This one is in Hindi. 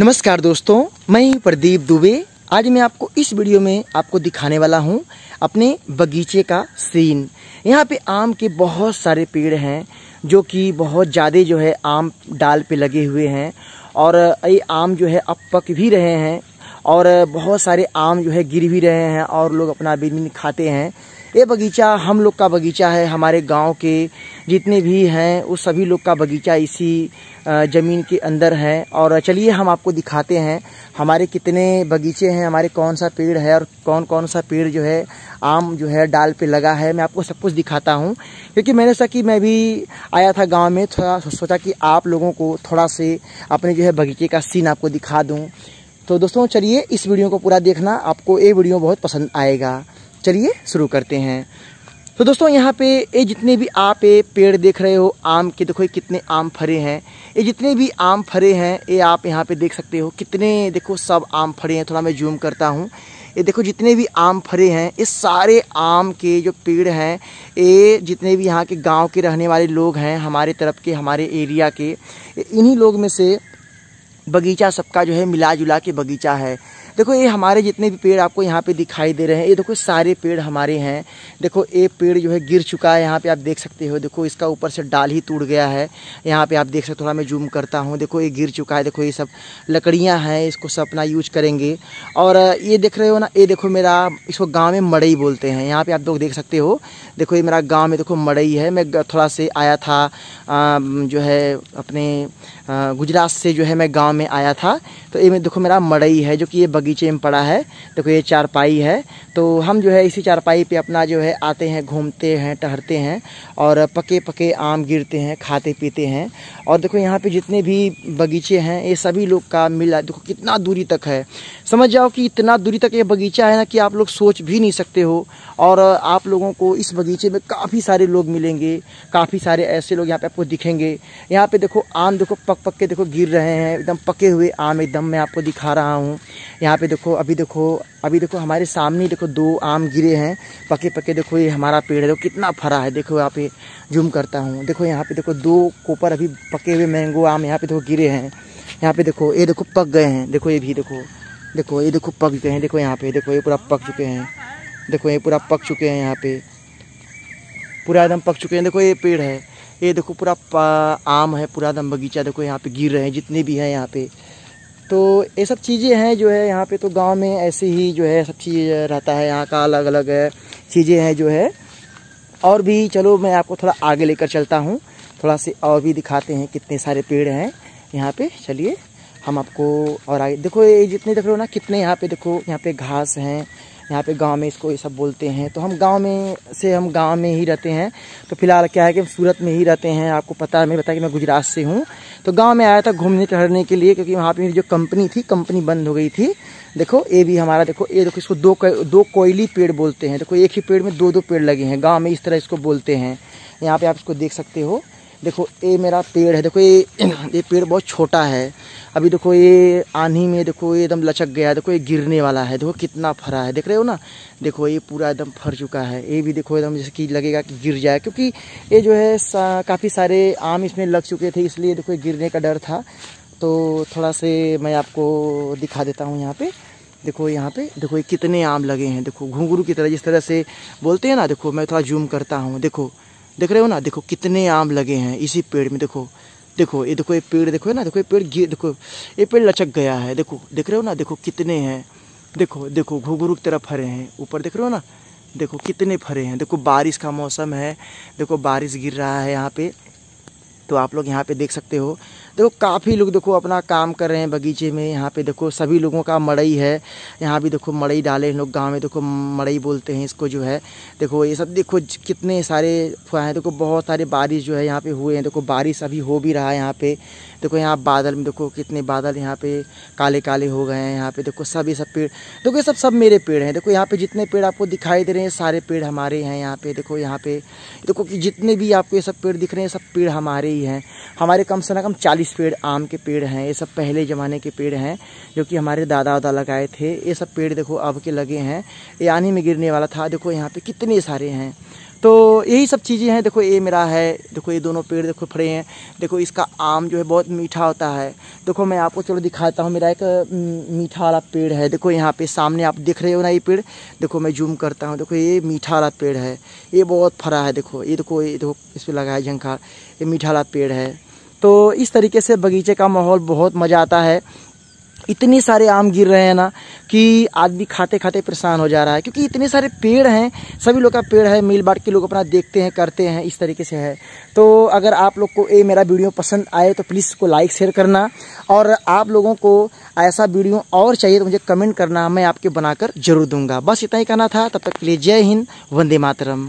नमस्कार दोस्तों मैं प्रदीप दुबे आज मैं आपको इस वीडियो में आपको दिखाने वाला हूं अपने बगीचे का सीन यहाँ पे आम के बहुत सारे पेड़ हैं जो कि बहुत ज़्यादा जो है आम डाल पे लगे हुए हैं और ये आम जो है अब पक भी रहे हैं और बहुत सारे आम जो है गिर भी रहे हैं और लोग अपना बिन खाते हैं ये बगीचा हम लोग का बगीचा है हमारे गांव के जितने भी हैं उस सभी लोग का बगीचा इसी ज़मीन के अंदर है और चलिए हम आपको दिखाते हैं हमारे कितने बगीचे हैं हमारे कौन सा पेड़ है और कौन कौन सा पेड़ जो है आम जो है डाल पे लगा है मैं आपको सब कुछ दिखाता हूँ क्योंकि मैंने सोचा कि मैं भी आया था गांव में थोड़ा सोचा कि आप लोगों को थोड़ा से अपने जो है बगीचे का सीन आपको दिखा दूँ तो दोस्तों चलिए इस वीडियो को पूरा देखना आपको ये वीडियो बहुत पसंद आएगा चलिए शुरू करते हैं तो दोस्तों यहाँ पे ये जितने भी आप ये पेड़ देख रहे हो आम के देखो ये कितने आम फरे हैं ये जितने भी आम फरे हैं ये आप यहाँ पे देख सकते हो कितने देखो सब आम फरे हैं थोड़ा मैं जूम करता हूँ ये देखो जितने भी आम फरे हैं ये सारे आम के जो पेड़ हैं ये जितने भी यहाँ के गांव के रहने वाले लोग हैं हमारे तरफ के हमारे एरिया के इन्हीं लोग में से बगीचा सबका जो है मिला जुला के बगीचा है देखो ये हमारे जितने भी पेड़ आपको यहाँ पे दिखाई दे रहे हैं ये देखो सारे पेड़ हमारे हैं देखो ये पेड़ जो है गिर चुका है यहाँ पे आप देख सकते हो देखो इसका ऊपर से डाल ही टूट गया है यहाँ पे आप देख सकते हो थोड़ा मैं जूम करता हूँ देखो ये गिर चुका है देखो ये सब लकड़ियाँ हैं इसको सब अपना यूज करेंगे और ये देख रहे हो ना ये देखो मेरा इसको गाँव में मड़ई बोलते हैं यहाँ पर आप लोग देख सकते हो देखो ये मेरा गाँव में देखो मड़ई है मैं थोड़ा से आया था जो है अपने गुजरात से जो है मैं गाँव में आया था तो ये देखो मेरा मड़ई है जो कि ये बगीचे में पड़ा है देखो तो ये चारपाई है तो हम जो है इसी चारपाई पे अपना जो है आते हैं घूमते हैं टहरते हैं और पके पके आम गिरते हैं खाते पीते हैं और देखो यहाँ पे जितने भी बगीचे हैं ये सभी लोग का मिला देखो कितना दूरी तक है समझ जाओ कि इतना दूरी तक ये बगीचा है ना कि आप लोग सोच भी नहीं सकते हो और आप लोगों को इस बगीचे में काफ़ी सारे लोग मिलेंगे काफ़ी सारे ऐसे लोग यहाँ पे आपको दिखेंगे यहाँ पे देखो आम देखो पक पक के देखो गिर रहे हैं एकदम पके हुए आम एकदम मैं आपको दिखा रहा हूँ यहाँ यहाँ पे देखो अभी देखो अभी देखो हमारे सामने देखो दो आम गिरे हैं पके पके देखो ये हमारा पेड़ है देखो कितना फरा है देखो यहाँ पे जूम करता हूँ देखो यहाँ पे देखो दो कोपर अभी पके हुए मैंगो आम यहाँ पे देखो गिरे हैं यहाँ पे देखो ये देखो पक गए हैं देखो ये भी देखो देखो ये देखो पक गए हैं देखो यहाँ पे देखो ये पूरा पक चुके हैं देखो ये पूरा पक चुके हैं यहाँ पे पूरा एकदम पक चुके हैं देखो ये पेड़ है ये देखो पूरा आम है पूरा एकदम बगीचा देखो यहाँ पे गिर रहे हैं जितने भी हैं यहाँ पे तो ये सब चीज़ें हैं जो है यहाँ पे तो गांव में ऐसे ही जो है सब चीज़ रहता है यहाँ का अलग अलग चीज़ें हैं जो है और भी चलो मैं आपको थोड़ा आगे लेकर चलता हूँ थोड़ा से और भी दिखाते हैं कितने सारे पेड़ हैं यहाँ पे चलिए हम आपको और आगे देखो ये जितने देख रहे हो ना कितने यहाँ पे देखो यहाँ पे घास हैं यहाँ पे गांव में इसको ये सब बोलते हैं तो हम गांव में से हम गांव में ही रहते हैं तो फिलहाल क्या है कि हम सूरत में ही रहते हैं आपको पता है मैं बताया कि मैं गुजरात से हूँ तो गाँव में आया था घूमने टहरने के लिए क्योंकि वहाँ पर मेरी जो कंपनी थी कंपनी बंद हो गई थी देखो ये भी हमारा देखो ये देखो इसको दो दो कोयली पेड़ बोलते हैं देखो एक ही पेड़ में दो दो पेड़ लगे हैं गाँव में इस तरह इसको बोलते हैं यहाँ पर आप इसको देख सकते हो देखो ये मेरा पेड़ है देखो ये ये पेड़ बहुत छोटा है अभी देखो ये आंधी में देखो ये एकदम लचक गया है देखो ये गिरने वाला है देखो कितना फरा है देख रहे हो ना देखो ये पूरा एकदम फर चुका है ये भी देखो एकदम जैसे कि लगेगा कि गिर जाए क्योंकि ये जो है सा, काफ़ी सारे आम इसमें लग चुके थे इसलिए देखो ये गिरने का डर था तो थोड़ा से मैं आपको दिखा देता हूँ यहाँ पर देखो यहाँ पे देखो ये कितने आम लगे हैं देखो घुंघरू की तरह जिस तरह से बोलते हैं ना देखो मैं थोड़ा जूम करता हूँ देखो देख रहे हो ना देखो कितने आम लगे हैं इसी पेड़ में देखो देखो ये देखो ये पेड़ देखो ना देखो ये पेड़ गिर देखो ये पेड़ लचक गया है देखो देख रहे हो ना देखो कितने हैं देखो देखो घुघरू की तरह फरे हैं ऊपर देख रहे हो ना देखो कितने फरे हैं देखो बारिश का मौसम है देखो बारिश गिर रहा है यहाँ पे तो आप लोग यहाँ पे देख सकते हो देखो काफ़ी लोग देखो अपना काम कर रहे हैं बगीचे में यहाँ पे देखो सभी लोगों का मड़ई है यहाँ भी देखो मड़ई डाले हैं लोग गाँव में देखो मड़ई बोलते हैं इसको जो है देखो ये सब देखो कितने सारे हैं देखो बहुत सारे बारिश जो है यहाँ पे हुए हैं देखो बारिश अभी हो भी रहा है यहाँ पे देखो यहाँ बादल में देखो कितने बादल यहाँ पे काले काले हो गए हैं यहाँ पे देखो सब ये सब पेड़ देखो ये सब सब मेरे पेड़ हैं देखो यहाँ पे जितने पेड़ आपको दिखाई दे रहे हैं सारे पेड़ हमारे हैं यहाँ पे देखो यहाँ पे देखो कि जितने भी आपको ये सब पेड़ दिख रहे हैं सब पेड़ हमारे ही हैं हमारे कम से ना कम चालीस इस पेड़ आम के पेड़ हैं ये सब पहले ज़माने के पेड़ हैं जो कि हमारे दादा वादा लगाए थे ये सब पेड़ देखो अब के लगे हैं ये आने में गिरने वाला था देखो यहाँ पे कितने सारे हैं तो यही सब चीज़ें हैं देखो ये मेरा है देखो ये दोनों पेड़ देखो फड़े हैं देखो इसका आम जो है बहुत मीठा होता है देखो मैं आपको चलो दिखाता हूँ मेरा एक मीठा वाला पेड़ है देखो यहाँ पे सामने आप देख रहे हो ना ये पेड़ देखो मैं जूम करता हूँ देखो ये मीठा वाला पेड़ है ये बहुत फरा है देखो ये देखो ये देखो इस पर लगा है झंकार ये मीठा वाला पेड़ है तो इस तरीके से बगीचे का माहौल बहुत मज़ा आता है इतने सारे आम गिर रहे हैं ना कि आदमी खाते खाते परेशान हो जा रहा है क्योंकि इतने सारे पेड़ हैं सभी लोग का पेड़ है मिल बाट के लोग अपना देखते हैं करते हैं इस तरीके से है तो अगर आप लोग को ये मेरा वीडियो पसंद आए तो प्लीज़ इसको लाइक शेयर करना और आप लोगों को ऐसा वीडियो और चाहिए तो मुझे कमेंट करना मैं आपके बनाकर जरूर दूंगा बस इतना ही कहना था तब तक के लिए जय हिंद वंदे मातरम